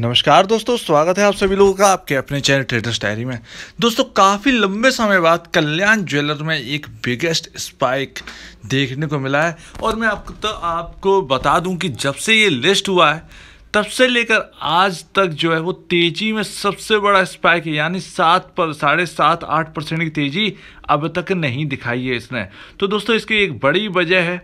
नमस्कार दोस्तों स्वागत है आप सभी लोगों का आपके अपने चैनल ट्रेडर्स डायरी में दोस्तों काफ़ी लंबे समय बाद कल्याण ज्वेलर में एक बिगेस्ट स्पाइक देखने को मिला है और मैं आपको तो आपको बता दूं कि जब से ये लिस्ट हुआ है तब से लेकर आज तक जो है वो तेज़ी में सबसे बड़ा स्पाइक है यानी सात पर साढ़े सात आठ परसेंट की तेज़ी अब तक नहीं दिखाई है इसने तो दोस्तों इसकी एक बड़ी वजह है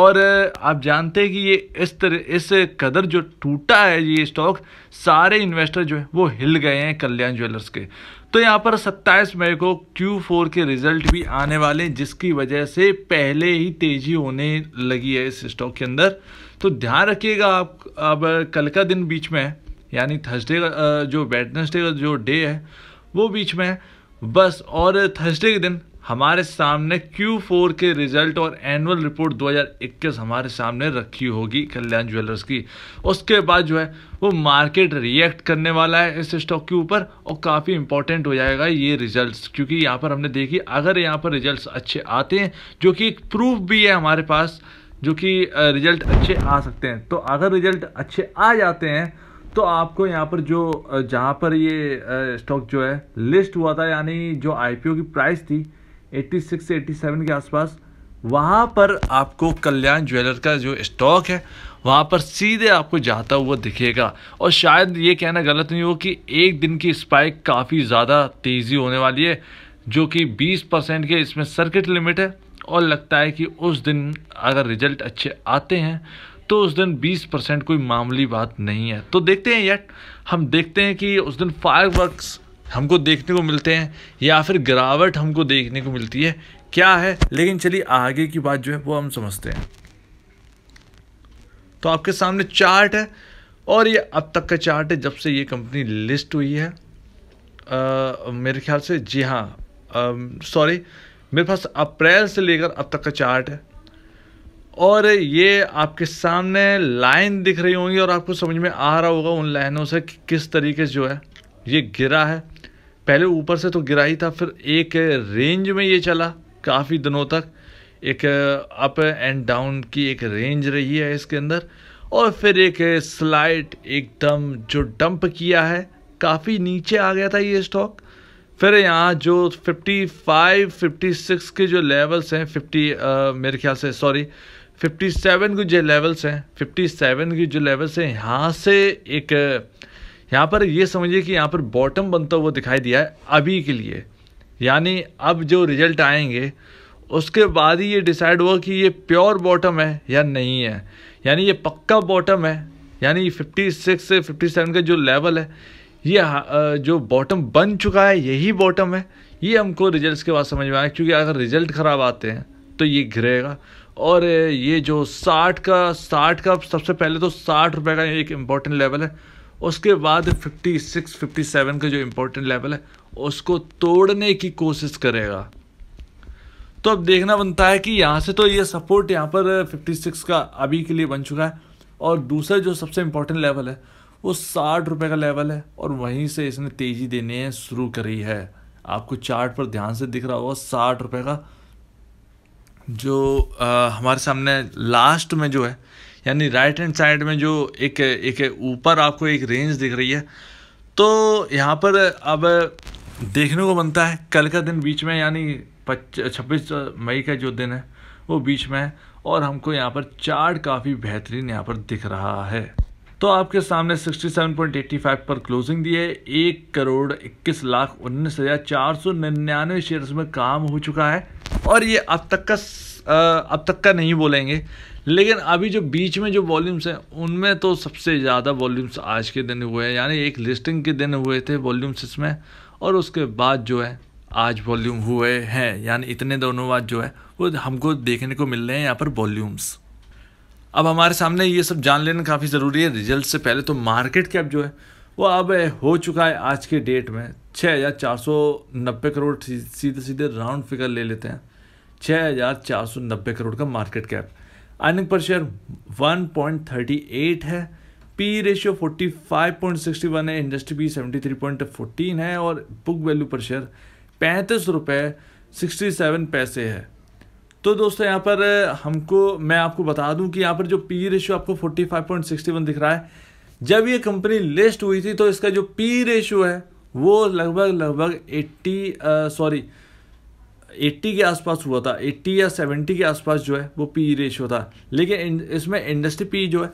और आप जानते हैं कि ये इस तरह इस कदर जो टूटा है ये स्टॉक सारे इन्वेस्टर जो है वो हिल गए हैं कल्याण ज्वेलर्स के तो यहाँ पर 27 मई को Q4 के रिजल्ट भी आने वाले हैं जिसकी वजह से पहले ही तेजी होने लगी है इस स्टॉक के अंदर तो ध्यान रखिएगा आप अब कल का दिन बीच में है यानी थर्सडे का जो वेडनेसडे का जो डे है वो बीच में है बस और थर्सडे के दिन हमारे सामने Q4 के रिजल्ट और एनुअल रिपोर्ट 2021 हमारे सामने रखी होगी कल्याण ज्वेलर्स की उसके बाद जो है वो मार्केट रिएक्ट करने वाला है इस स्टॉक के ऊपर और काफ़ी इंपॉर्टेंट हो जाएगा ये रिजल्ट्स क्योंकि यहाँ पर हमने देखी अगर यहाँ पर रिजल्ट्स अच्छे आते हैं जो कि एक प्रूफ भी है हमारे पास जो कि रिजल्ट अच्छे आ सकते हैं तो अगर रिजल्ट अच्छे आ जाते हैं तो आपको यहाँ पर जो जहाँ पर ये स्टॉक जो है लिस्ट हुआ था यानी जो आईपीओ की प्राइस थी 86 से सेवन के आसपास वहाँ पर आपको कल्याण ज्वेलर का जो स्टॉक है वहाँ पर सीधे आपको जाता हुआ दिखेगा और शायद ये कहना गलत नहीं हो कि एक दिन की स्पाइक काफ़ी ज़्यादा तेज़ी होने वाली है जो कि 20 परसेंट के इसमें सर्किट लिमिट है और लगता है कि उस दिन अगर रिजल्ट अच्छे आते हैं तो उस दिन 20 परसेंट कोई मामूली बात नहीं है तो देखते हैं यट हम देखते हैं कि उस दिन फायर वर्कस हमको देखने को मिलते हैं या फिर गिरावट हमको देखने को मिलती है क्या है लेकिन चलिए आगे की बात जो है वो हम समझते हैं तो आपके सामने चार्ट है और ये अब तक का चार्ट है जब से ये कंपनी लिस्ट हुई है आ, मेरे ख्याल से जी हाँ सॉरी मेरे पास अप्रैल से लेकर अब तक का चार्ट है और ये आपके सामने लाइन दिख रही होंगी और आपको समझ में आ रहा होगा उन लाइनों से कि किस तरीके से जो है ये गिरा है पहले ऊपर से तो गिरा ही था फिर एक रेंज में ये चला काफ़ी दिनों तक एक अप एंड डाउन की एक रेंज रही है इसके अंदर और फिर एक स्लाइड एकदम जो डंप किया है काफ़ी नीचे आ गया था ये स्टॉक फिर यहाँ जो 55, 56 के जो लेवल्स हैं 50 आ, मेरे ख्याल से सॉरी 57 के जो लेवल्स हैं 57 के जो लेवल्स हैं यहाँ से एक यहाँ पर ये समझिए कि यहाँ पर बॉटम बनता हुआ दिखाई दिया है अभी के लिए यानी अब जो रिजल्ट आएंगे उसके बाद ही ये डिसाइड हुआ कि ये प्योर बॉटम है या नहीं है यानी ये पक्का बॉटम है यानी 56 से 57 का जो लेवल है ये जो बॉटम बन चुका है यही बॉटम है ये हमको रिजल्ट्स के बाद समझ में आया क्योंकि अगर रिजल्ट ख़राब आते हैं तो ये घिरेगा और ये जो 60 का 60 का सबसे पहले तो साठ रुपये का एक इम्पॉर्टेंट लेवल है उसके बाद 56 57 का जो इम्पोर्टेंट लेवल है उसको तोड़ने की कोशिश करेगा तो अब देखना बनता है कि यहाँ से तो ये सपोर्ट यहाँ पर 56 का अभी के लिए बन चुका है और दूसरा जो सबसे इम्पोर्टेंट लेवल है वो साठ रुपये का लेवल है और वहीं से इसने तेज़ी देने शुरू करी है आपको चार्ट पर ध्यान से दिख रहा होगा साठ रुपये का जो आ, हमारे सामने लास्ट में जो है यानी राइट हैंड साइड में जो एक एक ऊपर आपको एक रेंज दिख रही है तो यहाँ पर अब देखने को बनता है कल का दिन बीच में यानी छब्बीस मई का जो दिन है वो बीच में है और हमको यहाँ पर चार्ट काफ़ी बेहतरीन यहाँ पर दिख रहा है तो आपके सामने 67.85 पर क्लोजिंग दी है एक करोड़ इक्कीस लाख उन्नीस हज़ार चार सौ निन्यानवे शेयर्स में काम हो चुका है और ये अब तक का अब तक का नहीं बोलेंगे लेकिन अभी जो बीच में जो वॉल्यूम्स हैं उनमें तो सबसे ज़्यादा वॉल्यूम्स आज के दिन हुए हैं यानी एक लिस्टिंग के दिन हुए थे वॉल्यूम्स इसमें और उसके बाद जो है आज वॉल्यूम हुए हैं यानी इतने दोनों बाद जो है वो हमको देखने को मिल रहे हैं यहाँ पर वॉल्यूम्स अब हमारे सामने ये सब जान लेना काफ़ी ज़रूरी है रिजल्ट से पहले तो मार्केट कैप जो है वो अब हो चुका है आज के डेट में छः हज़ार चार सौ नब्बे करोड़ सीधे सीधे राउंड फिगर ले लेते हैं 6,490 करोड़ का मार्केट कैप अर्निंग पर शेयर 1.38 है पी रेशियो 45.61 है इंडस्ट्री भी 73.14 है और बुक वैल्यू पर शेयर पैंतीस रुपये सिक्सटी सेवन पैसे है तो दोस्तों यहाँ पर हमको मैं आपको बता दूं कि यहाँ पर जो पी रेशियो आपको 45.61 दिख रहा है जब ये कंपनी लिस्ट हुई थी तो इसका जो पी रेशियो है वो लगभग लगभग 80 सॉरी uh, 80 के आसपास हुआ था 80 या 70 के आसपास जो है वो पी रेशियो e था लेकिन इसमें इंडस्ट्री पी e जो है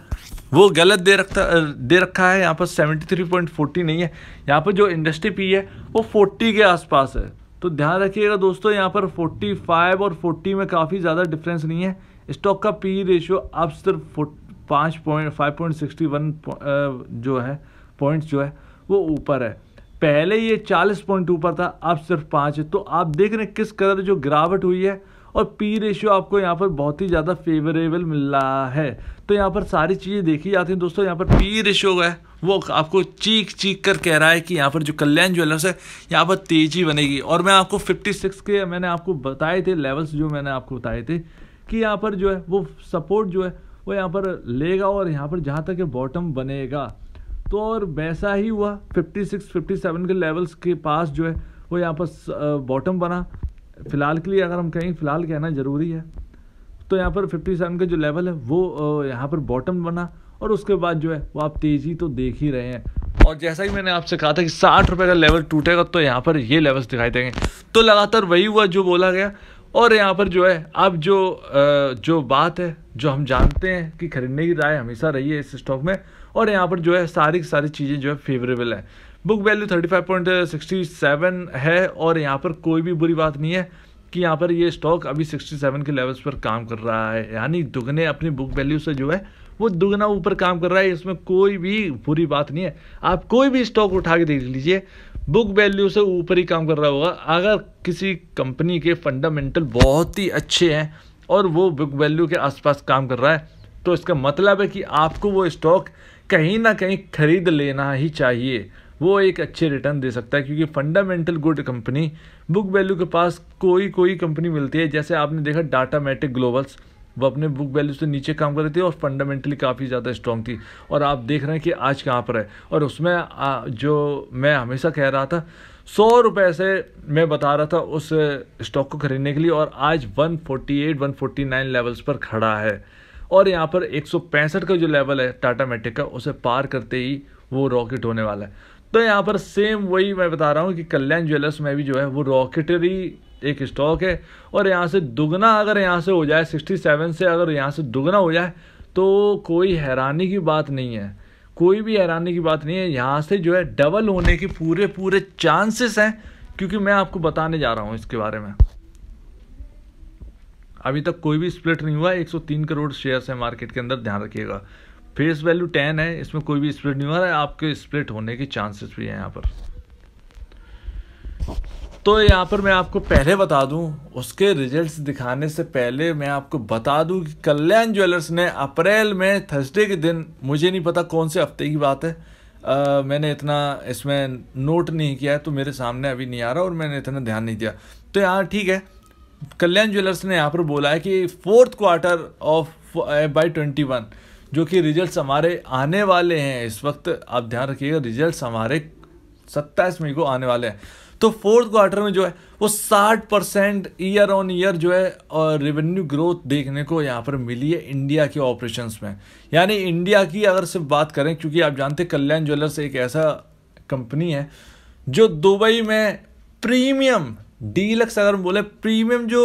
वो गलत दे रखता दे रखा है यहाँ पर 73.40 नहीं है यहाँ पर जो इंडस्ट्री पी e है वो 40 के आसपास है तो ध्यान रखिएगा दोस्तों यहाँ पर 45 और 40 में काफ़ी ज़्यादा डिफरेंस नहीं है स्टॉक का पी रेशियो अब सिर्फ पाँच point five point sixty one जो है पॉइंट्स जो है वो ऊपर है पहले ये 40 पॉइंट ऊपर था अब सिर्फ पाँच है तो आप देख रहे हैं किस कदर जो गिरावट हुई है और पी रेशियो आपको यहाँ पर बहुत ही ज़्यादा फेवरेबल मिल रहा है तो यहाँ पर सारी चीज़ें देखी जाती हैं दोस्तों यहाँ पर पी रेशियो है वो आपको चीख चीख कर कह रहा है कि यहाँ पर जो कल्याण ज्वेलर्स है यहाँ पर तेज़ी बनेगी और मैं आपको 56 के मैंने आपको बताए थे लेवल्स जो मैंने आपको बताए थे कि यहाँ पर जो है वो सपोर्ट जो है वो यहाँ पर लेगा और यहाँ पर जहाँ तक बॉटम बनेगा तो और वैसा ही हुआ 56 57 के लेवल्स के पास जो है वो यहाँ पर बॉटम बना फ़िलहाल के लिए अगर हम कहें फ़िलहाल कहना ज़रूरी है तो यहाँ पर 57 का जो लेवल है वो यहाँ पर बॉटम बना और उसके बाद जो है वो आप तेज़ी तो देख ही रहे हैं और जैसा कि मैंने आपसे कहा था कि साठ रुपये का लेवल टूटेगा तो यहाँ पर ये लेवल्स दिखाई देंगे तो लगातार वही हुआ जो बोला गया और यहाँ पर जो है अब जो जो बात है जो हम जानते हैं कि खरीदने की राय हमेशा रही है इस स्टॉक में और यहाँ पर जो है सारी सारी चीज़ें जो है फेवरेबल है book value thirty five point sixty seven है और यहाँ पर कोई भी बुरी बात नहीं है कि यहाँ पर ये स्टॉक अभी सिक्सटी सेवन के लेवल्स पर काम कर रहा है यानी दुगने अपनी बुक वैल्यू से जो है वो दुगना ऊपर काम कर रहा है इसमें कोई भी बुरी बात नहीं है आप कोई भी स्टॉक उठा के देख लीजिए बुक वैल्यू से ऊपर ही काम कर रहा होगा अगर किसी कंपनी के फंडामेंटल बहुत ही अच्छे हैं और वो बुक वैल्यू के आसपास काम कर रहा है तो इसका मतलब है कि आपको वो स्टॉक कहीं ना कहीं खरीद लेना ही चाहिए वो एक अच्छे रिटर्न दे सकता है क्योंकि fundamental good company book value के पास कोई कोई कंपनी मिलती है जैसे आपने देखा डाटा मैटिक ग्लोबल्स वो अपने बुक वैल्यू से नीचे काम कर रही थी और फंडामेंटली काफ़ी ज़्यादा स्ट्रॉन्ग थी और आप देख रहे हैं कि आज कहाँ पर है और उसमें जो मैं हमेशा कह रहा था सौ रुपये से मैं बता रहा था उस स्टॉक को खरीदने के लिए और आज 148 149 लेवल्स पर खड़ा है और यहाँ पर एक का जो लेवल है टाटा मेट्रिक का उसे पार करते ही वो रॉकेट होने वाला है तो यहाँ पर सेम वही मैं बता रहा हूँ कि कल्याण ज्वेलर्स में भी जो है वो रॉकेटरी एक स्टॉक है और यहाँ से दुगना अगर यहाँ से हो जाए 67 से अगर यहाँ से दुगना हो जाए तो कोई हैरानी की बात नहीं है कोई भी हैरानी की बात नहीं है यहाँ से जो है डबल होने के पूरे पूरे चांसेस हैं क्योंकि मैं आपको बताने जा रहा हूँ इसके बारे में अभी तक कोई भी स्प्लिट नहीं हुआ 103 करोड़ शेयर्स हैं मार्केट के अंदर ध्यान रखिएगा फेस वैल्यू टेन है इसमें कोई भी स्प्लिट नहीं हुआ है आपके स्प्लिट होने के चांसेस भी हैं यहाँ पर तो यहाँ पर मैं आपको पहले बता दूं उसके रिजल्ट्स दिखाने से पहले मैं आपको बता दूं कि कल्याण ज्वेलर्स ने अप्रैल में थर्सडे के दिन मुझे नहीं पता कौन से हफ्ते की बात है आ, मैंने इतना इसमें नोट नहीं किया है तो मेरे सामने अभी नहीं आ रहा और मैंने इतना ध्यान नहीं दिया तो यहाँ ठीक है कल्याण ज्वेलर्स ने यहाँ पर बोला है कि fourth quarter of FY twenty one जो कि रिजल्ट हमारे आने वाले हैं इस वक्त आप ध्यान रखिएगा रिजल्ट हमारे सत्ताईस मई को आने वाले हैं तो फोर्थ क्वार्टर में जो है वो साठ परसेंट ईयर ऑन ईयर जो है और रेवेन्यू ग्रोथ देखने को यहाँ पर मिली है इंडिया के ऑपरेशंस में यानी इंडिया की अगर सिर्फ बात करें क्योंकि आप जानते हैं कल्याण ज्वेलर्स एक ऐसा कंपनी है जो दुबई में प्रीमियम डीलक्स अगर बोले प्रीमियम जो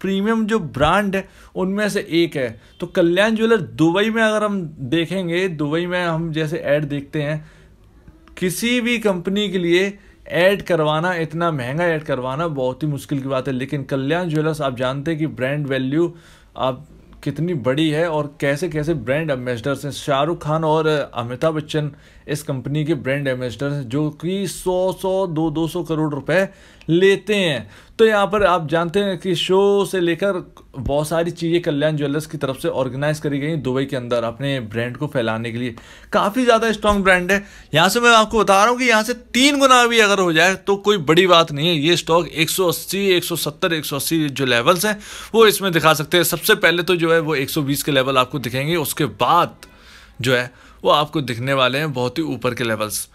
प्रीमियम जो ब्रांड है उनमें से एक है तो कल्याण ज्वेलर दुबई में अगर हम देखेंगे दुबई में हम जैसे ऐड देखते हैं किसी भी कंपनी के लिए ऐड करवाना इतना महंगा ऐड करवाना बहुत ही मुश्किल की बात है लेकिन कल्याण ज्वेलर्स आप जानते हैं कि ब्रांड वैल्यू आप कितनी बड़ी है और कैसे कैसे ब्रांड एम्बेसडर्स हैं शाहरुख खान और अमिताभ बच्चन इस कंपनी के ब्रांड एम्बेसडर हैं जो कि 100 100 दो दो सौ करोड़ रुपए लेते हैं तो यहाँ पर आप जानते हैं कि शो से लेकर बहुत सारी चीज़ें कल्याण ज्वेलर्स की तरफ से ऑर्गेनाइज करी गई दुबई के अंदर अपने ब्रांड को फैलाने के लिए काफ़ी ज़्यादा स्ट्रॉन्ग ब्रांड है यहाँ से मैं आपको बता रहा हूँ कि यहाँ से तीन गुना भी अगर हो जाए तो कोई बड़ी बात नहीं है ये स्टॉक 180, 170, 180 जो लेवल्स हैं वो इसमें दिखा सकते हैं सबसे पहले तो जो है वो एक के लेवल आपको दिखेंगे उसके बाद जो है वो आपको दिखने वाले हैं बहुत ही ऊपर के लेवल्स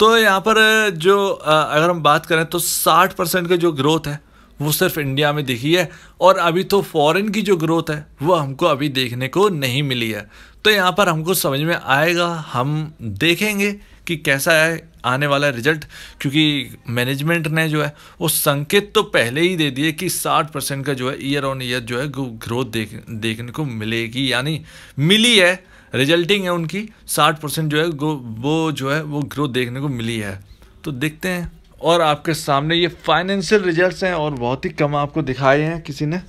तो यहाँ पर जो अगर हम बात करें तो 60 परसेंट का जो ग्रोथ है वो सिर्फ इंडिया में दिखी है और अभी तो फॉरेन की जो ग्रोथ है वो हमको अभी देखने को नहीं मिली है तो यहाँ पर हमको समझ में आएगा हम देखेंगे कि कैसा है आने वाला रिजल्ट क्योंकि मैनेजमेंट ने जो है वो संकेत तो पहले ही दे दिए कि 60 परसेंट का जो है ईयर ऑन ईयर जो है ग्रोथ देख देखने को मिलेगी यानी मिली है रिजल्टिंग है उनकी साठ परसेंट जो है वो जो है वो ग्रोथ देखने को मिली है तो देखते हैं और आपके सामने ये फाइनेंशियल रिजल्ट्स हैं और बहुत ही कम आपको दिखाए हैं किसी ने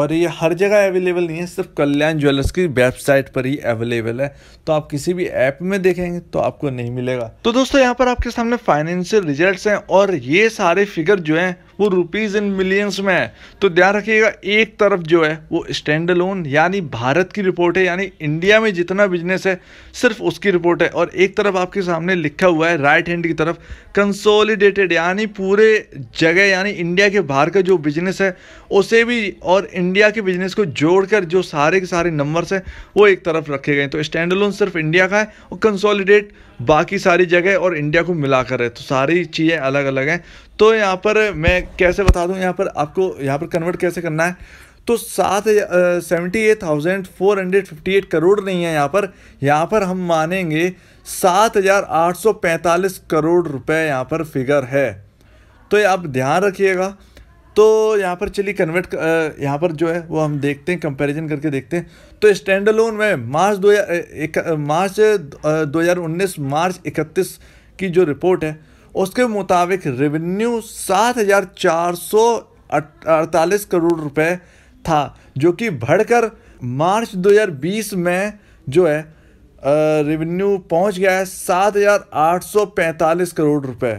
और ये हर जगह अवेलेबल नहीं है सिर्फ कल्याण ज्वेलर्स की वेबसाइट पर ही अवेलेबल है तो आप किसी भी ऐप में देखेंगे तो आपको नहीं मिलेगा तो दोस्तों यहाँ पर आपके सामने फाइनेंशियल रिजल्ट्स हैं और ये सारे फिगर जो हैं वो रुपीज़ इन मिलियंस में है तो ध्यान रखिएगा एक तरफ जो है वो स्टैंड लोन यानी भारत की रिपोर्ट है यानी इंडिया में जितना बिजनेस है सिर्फ उसकी रिपोर्ट है और एक तरफ आपके सामने लिखा हुआ है राइट हैंड की तरफ कंसोलिडेटेड यानी पूरे जगह यानी इंडिया के बाहर का जो बिजनेस है उसे भी और इंडिया के बिजनेस को जोड़कर जो सारे के सारे नंबर्स हैं वो एक तरफ रखे गए तो स्टैंड लोन सिर्फ इंडिया का है और कंसोलिडेट बाकी सारी जगह और इंडिया को मिलाकर है तो सारी चीज़ें अलग अलग हैं तो यहाँ पर मैं कैसे बता दूँ यहाँ पर आपको यहाँ पर कन्वर्ट कैसे करना है तो सात seventy eight thousand four hundred fifty eight crore नहीं है यहाँ पर यहाँ पर हम मानेंगे सात हज़ार आठ सौ पैंतालीस करोड़ रुपए यहाँ पर फिगर है तो ये आप ध्यान रखिएगा तो यहाँ पर चलिए कन्वर्ट यहाँ पर जो है वो हम देखते हैं कंपैरिजन करके देखते हैं तो स्टैंड लोन में मार्च दो एक, मार्च दो हज़ार उन्नीस मार्च इकतीस की जो रिपोर्ट है उसके मुताबिक रेवेन्यू सात हज़ार चार सौ अड़तालीस करोड़ रुपए था जो कि बढ़कर मार्च 2020 में जो है रेवेन्यू पहुंच गया है सात हज़ार आठ सौ पैंतालीस करोड़ रुपए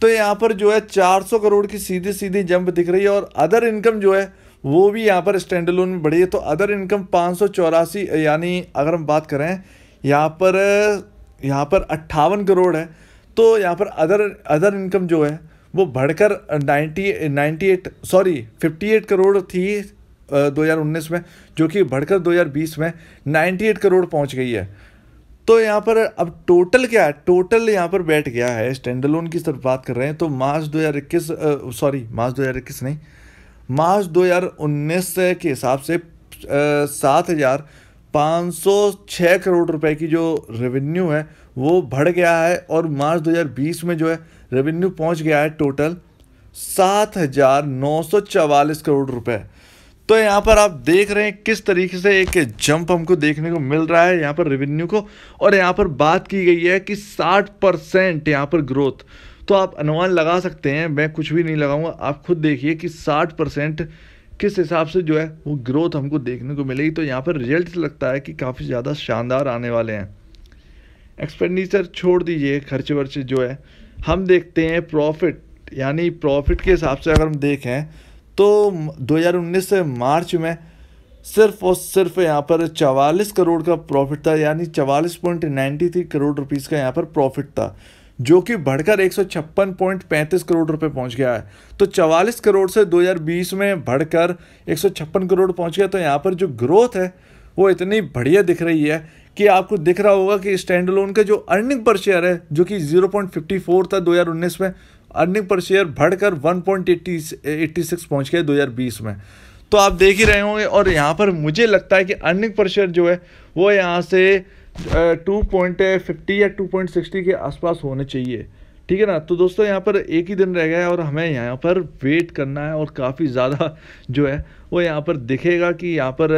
तो यहाँ पर जो है चार सौ करोड़ की सीधी सीधी जंप दिख रही है और अदर इनकम जो है वो भी यहाँ पर स्टैंड लोन में बढ़ी है तो अदर इनकम पाँच सौ चौरासी यानी अगर हम बात करें यहाँ पर यहाँ पर अट्ठावन करोड़ है तो यहाँ पर अदर अदर इनकम जो है वो बढ़कर ninety ninety eight sorry fifty eight crore थी दो हज़ार उन्नीस में जो कि बढ़कर दो हजार बीस में नाइन्टी एट करोड़ पहुँच गई है तो यहाँ पर अब टोटल क्या है टोटल यहाँ पर बैठ गया है स्टैंडलोन की सिर्फ बात कर रहे हैं तो मार्च दो हज़ार इक्कीस सॉरी मार्च दो हज़ार इक्कीस नहीं मार्च दो हजार उन्नीस के हिसाब से सात हज़ार पाँच सौ छः करोड़ रुपए की जो रेवेन्यू है वो बढ़ गया है और मार्च 2020 में जो है रेवेन्यू पहुंच गया है टोटल सात हजार नौ सौ चवालीस करोड़ रुपए तो यहाँ पर आप देख रहे हैं किस तरीके से एक जंप हमको देखने को मिल रहा है यहाँ पर रेवेन्यू को और यहाँ पर बात की गई है कि साठ परसेंट यहाँ पर ग्रोथ तो आप अनुमान लगा सकते हैं मैं कुछ भी नहीं लगाऊंगा आप खुद देखिए कि साठ परसेंट किस हिसाब से जो है वो ग्रोथ हमको देखने को मिलेगी तो यहाँ पर रिजल्ट लगता है कि काफ़ी ज़्यादा शानदार आने वाले हैं एक्सपेंडिचर छोड़ दीजिए खर्चे वर्चे जो है हम देखते हैं प्रॉफिट यानी प्रॉफिट के हिसाब से अगर हम देखें तो 2019 से मार्च में सिर्फ और सिर्फ यहाँ पर चवालीस करोड़ का प्रॉफिट था यानी चवालीस point ninety three crore rupees का यहाँ पर प्रॉफिट था जो कि बढ़कर एक सौ छप्पन पॉइंट पैंतीस करोड़ रुपए पहुंच गया है तो चवालीस करोड़ से 2020 में बढ़कर एक सौ छप्पन करोड़ पहुँच गया तो यहाँ पर जो ग्रोथ है वो इतनी बढ़िया दिख रही है कि आपको दिख रहा होगा कि स्टैंड लोन का जो अर्निंग पर शेयर है जो कि 0.54 था 2019 में अर्निंग पर शेयर बढ़कर 1.86 पहुंच गया 2020 में तो आप देख ही रहे होंगे और यहाँ पर मुझे लगता है कि अर्निंग पर शेयर जो है वो यहाँ से टू पॉइंट फिफ्टी या टू पॉइंट सिक्सटी के आसपास होने चाहिए ठीक है ना तो दोस्तों यहाँ पर एक ही दिन रह गया है और हमें यहाँ पर वेट करना है और काफ़ी ज़्यादा जो है वो यहाँ पर दिखेगा कि यहाँ पर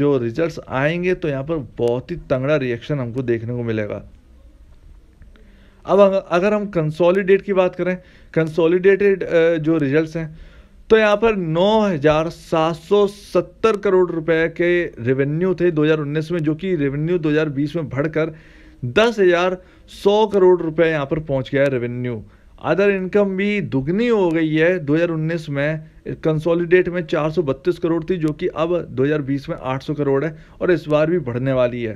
जो रिजल्ट्स आएंगे तो यहाँ पर बहुत ही तंगड़ा रिएक्शन हमको देखने को मिलेगा अब अगर हम कंसोलिडेट की बात करें कंसोलिडेटेड जो रिजल्ट्स हैं तो यहाँ पर 9,770 करोड़ रुपए के रेवेन्यू थे 2019 में जो कि रेवेन्यू 2020 में बढ़कर दस हजार सौ करोड़ रुपए यहाँ पर पहुँच गया है रेवेन्यू अदर इनकम भी दुगनी हो गई है 2019 में कंसोलिडेट में 432 करोड़ थी जो कि अब 2020 में 800 करोड़ है और इस बार भी बढ़ने वाली है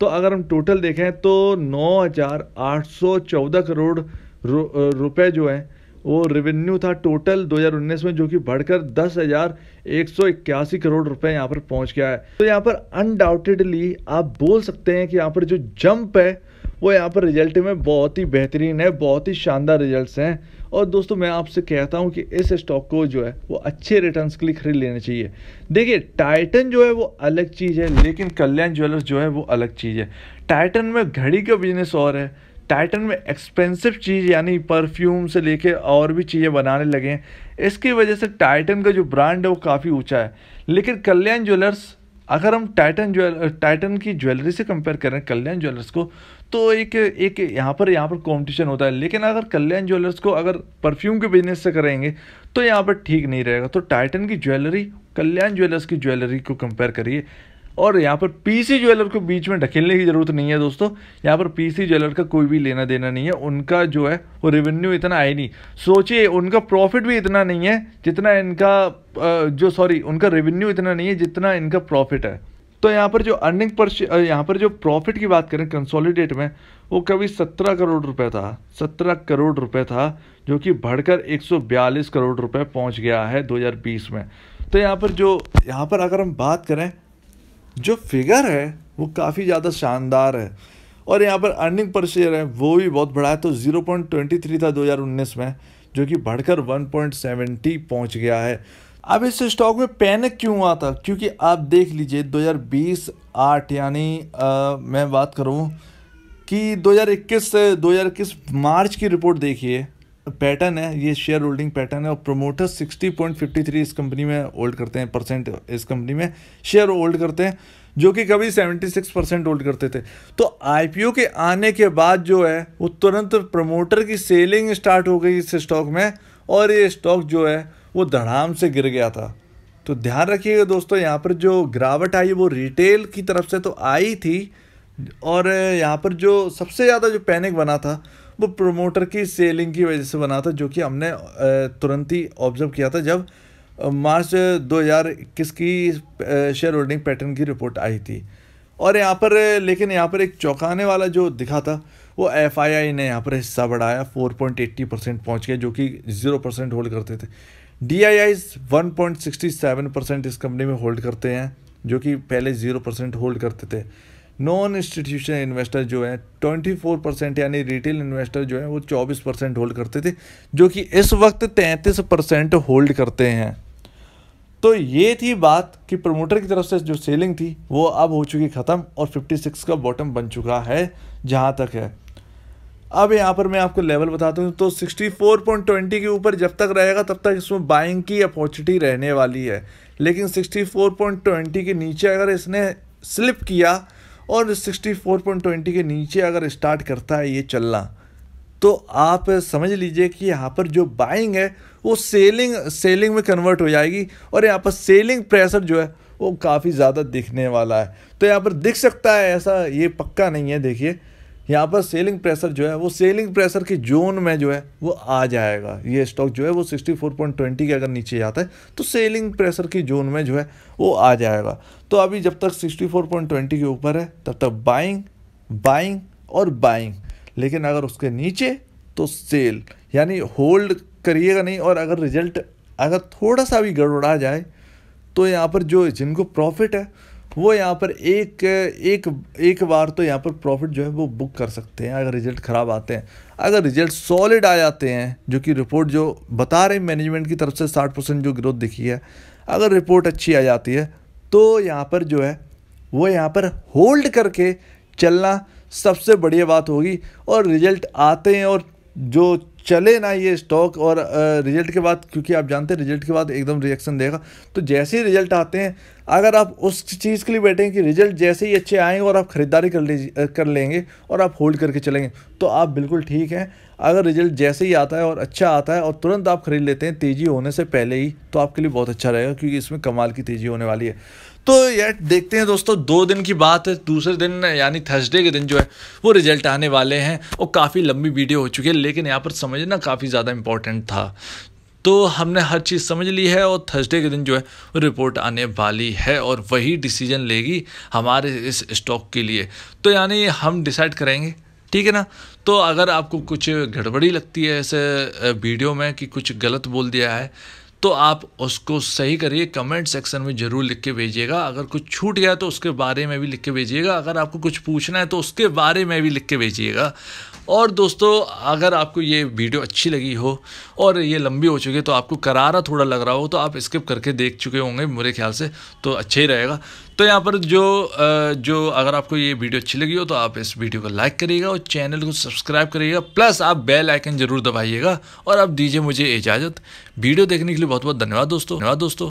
तो अगर हम टोटल देखें तो 9,814 करोड़ रुपए जो हैं वो रेवेन्यू था टोटल 2019 में जो कि बढ़कर दस हज़ार एक सौ इक्यासी करोड़ रुपए यहाँ पर पहुँच गया है तो यहाँ पर अनडाउटेडली आप बोल सकते हैं कि यहाँ पर जो जंप है वो यहाँ पर रिजल्ट में बहुत ही बेहतरीन है बहुत ही शानदार रिजल्ट हैं और दोस्तों मैं आपसे कहता हूँ कि इस स्टॉक को जो है वो अच्छे रिटर्न के लिए खरीद लेना चाहिए देखिए टाइटन जो है वो अलग चीज़ है लेकिन कल्याण ज्वेलर्स जो है वो अलग चीज़ है टाइटन में घड़ी का बिजनेस और है टाइटन में एक्सपेंसिव चीज़ यानी परफ्यूम से लेके और भी चीज़ें बनाने लगे हैं इसकी वजह से टाइटन का जो ब्रांड है वो काफ़ी ऊंचा है लेकिन कल्याण ज्वेलर्स अगर हम टाइटन ज्वेल टाइटन की ज्वेलरी से कंपेयर करें कल्याण ज्वेलर्स को तो एक एक यहाँ पर यहाँ पर कंपटीशन होता है लेकिन अगर कल्याण ज्वेलर्स को अगर परफ्यूम के बिजनेस से करेंगे तो यहाँ पर ठीक नहीं रहेगा तो टाइटन की ज्वेलरी कल्याण ज्वेलर्स की ज्वेलरी को कंपेयर करिए और यहाँ पर पीसी ज्वेलर को बीच में ढकेलने की ज़रूरत नहीं है दोस्तों यहाँ पर पीसी ज्वेलर का कोई भी लेना देना नहीं है उनका जो है वो रेवेन्यू इतना आए नहीं सोचिए उनका प्रॉफिट भी इतना नहीं है जितना इनका जो सॉरी उनका रेवेन्यू इतना नहीं है जितना इनका प्रॉफिट है तो यहाँ पर जो अर्निंग पर यहाँ पर जो प्रॉफिट की बात करें कंसोलिडेट में वो कभी सत्रह करोड़ रुपए था सत्रह करोड़ रुपए था जो कि बढ़कर एक सौ बयालीस करोड़ रुपए पहुँच गया है दो हज़ार बीस में तो यहाँ पर जो यहाँ पर अगर हम बात करें जो फिगर है वो काफ़ी ज़्यादा शानदार है और यहाँ पर अर्निंग पर शेयर है वो भी बहुत बड़ा है तो थ्री था उन्नीस में जो कि बढ़कर सेवेंटी पहुँच गया है अब इस स्टॉक में पैनिक क्यों हुआ था क्योंकि आप देख लीजिए 2020 आठ यानी मैं बात करूं कि 2021 से 2021 मार्च की रिपोर्ट देखिए पैटर्न है ये शेयर होल्डिंग पैटर्न है और प्रोमोटर 60.53 इस कंपनी में होल्ड करते हैं परसेंट इस कंपनी में शेयर होल्ड करते हैं जो कि कभी 76 परसेंट होल्ड करते थे तो आईपीओ के आने के बाद जो है वो तुरंत प्रमोटर की सेलिंग स्टार्ट हो गई इस स्टॉक में और ये स्टॉक जो है वो धड़ाम से गिर गया था तो ध्यान रखिएगा दोस्तों यहाँ पर जो गिरावट आई वो रिटेल की तरफ से तो आई थी और यहाँ पर जो सबसे ज़्यादा जो पैनिक बना था वो प्रोमोटर की सेलिंग की वजह से बना था जो कि हमने तुरंत ही ऑब्जर्व किया था जब मार्च 2021 की शेयर होल्डिंग पैटर्न की रिपोर्ट आई थी और यहाँ पर लेकिन यहाँ पर एक चौंकाने वाला जो दिखा था वो एफ ने यहाँ पर हिस्सा बढ़ाया 4.80 परसेंट पहुँच गया जो कि ज़ीरो परसेंट होल्ड करते थे D I I's one point sixty seven percent इस कंपनी में होल्ड करते हैं जो कि पहले ज़ीरो परसेंट होल्ड करते थे नॉन इंस्टीट्यूशनल इन्वेस्टर जो है ट्वेंटी फोर परसेंट यानी रिटेल इन्वेस्टर जो है वो चौबीस परसेंट होल्ड करते थे जो कि इस वक्त तैंतीस परसेंट होल्ड करते हैं तो ये थी बात कि प्रमोटर की तरफ से जो सेलिंग थी वो अब हो चुकी ख़त्म और फिफ्टी सिक्स का बॉटम बन चुका है जहाँ तक है अब यहाँ पर मैं आपको लेवल बताता हूँ तो 64.20 के ऊपर जब तक रहेगा तब तक इसमें बाइंग की अपॉर्चुनिटी रहने वाली है लेकिन 64.20 के नीचे अगर इसने स्लिप किया और 64.20 के नीचे अगर स्टार्ट करता है ये चलना तो आप समझ लीजिए कि यहाँ पर जो बाइंग है वो सेलिंग सेलिंग में कन्वर्ट हो जाएगी और यहाँ पर सेलिंग प्रेशर जो है वो काफ़ी ज़्यादा दिखने वाला है तो यहाँ पर दिख सकता है ऐसा ये पक्का नहीं है देखिए यहाँ पर सेलिंग प्रेशर जो है वो सेलिंग प्रेशर के जोन में जो है वो आ जाएगा ये स्टॉक जो है वो 64.20 के अगर नीचे जाता है तो सेलिंग प्रेशर के जोन में जो है वो आ जाएगा तो अभी जब तक 64.20 के ऊपर है तब तक बाइंग बाइंग और बाइंग लेकिन अगर उसके नीचे तो सेल यानी होल्ड करिएगा नहीं और अगर रिजल्ट अगर थोड़ा सा भी गड़बड़ा जाए तो यहाँ पर जो जिनको प्रॉफिट है वो यहाँ पर एक एक एक बार तो यहाँ पर प्रॉफिट जो है वो बुक कर सकते हैं अगर रिजल्ट ख़राब आते हैं अगर रिजल्ट सॉलिड आ जाते हैं जो कि रिपोर्ट जो बता रहे मैनेजमेंट की तरफ से साठ परसेंट जो ग्रोथ दिखी है अगर रिपोर्ट अच्छी आ जाती है तो यहाँ पर जो है वो यहाँ पर होल्ड करके चलना सबसे बढ़िया बात होगी और रिजल्ट आते हैं और जो चले ना ये स्टॉक और रिजल्ट के बाद क्योंकि आप जानते हैं रिजल्ट के बाद एकदम रिएक्शन देगा तो जैसे ही रिजल्ट आते हैं अगर आप उस चीज़ के लिए बैठे हैं कि रिजल्ट जैसे ही अच्छे आएंगे और आप ख़रीदारी कर ले कर लेंगे और आप होल्ड करके चलेंगे तो आप बिल्कुल ठीक हैं अगर रिजल्ट जैसे ही आता है और अच्छा आता है और तुरंत आप ख़रीद लेते हैं तेज़ी होने से पहले ही तो आपके लिए बहुत अच्छा रहेगा क्योंकि इसमें कमाल की तेज़ी होने वाली है तो यार देखते हैं दोस्तों दो दिन की बात है दूसरे दिन यानी थर्सडे के दिन जो है वो रिजल्ट आने वाले हैं और काफ़ी लंबी वीडियो हो चुकी है लेकिन यहाँ पर समझना काफ़ी ज़्यादा इंपॉर्टेंट था तो हमने हर चीज़ समझ ली है और थर्सडे के दिन जो है रिपोर्ट आने वाली है और वही डिसीजन लेगी हमारे इस स्टॉक के लिए तो यानी हम डिसाइड करेंगे ठीक है ना तो अगर आपको कुछ गड़बड़ी लगती है इस वीडियो में कि कुछ गलत बोल दिया है तो आप उसको सही करिए कमेंट सेक्शन में ज़रूर लिख के भेजिएगा अगर कुछ छूट गया तो उसके बारे में भी लिख के भेजिएगा अगर आपको कुछ पूछना है तो उसके बारे में भी लिख के भेजिएगा और दोस्तों अगर आपको ये वीडियो अच्छी लगी हो और ये लंबी हो चुकी है तो आपको करारा थोड़ा लग रहा हो तो आप स्किप करके देख चुके होंगे मेरे ख्याल से तो अच्छा ही रहेगा तो यहाँ पर जो जो अगर आपको ये वीडियो अच्छी लगी हो तो आप इस वीडियो को लाइक करिएगा और चैनल को सब्सक्राइब करिएगा प्लस आप बेल आइकन ज़रूर दबाइएगा और आप दीजिए मुझे इजाज़त वीडियो देखने के लिए बहुत बहुत धन्यवाद दोस्तों धन्यवाद दोस्तों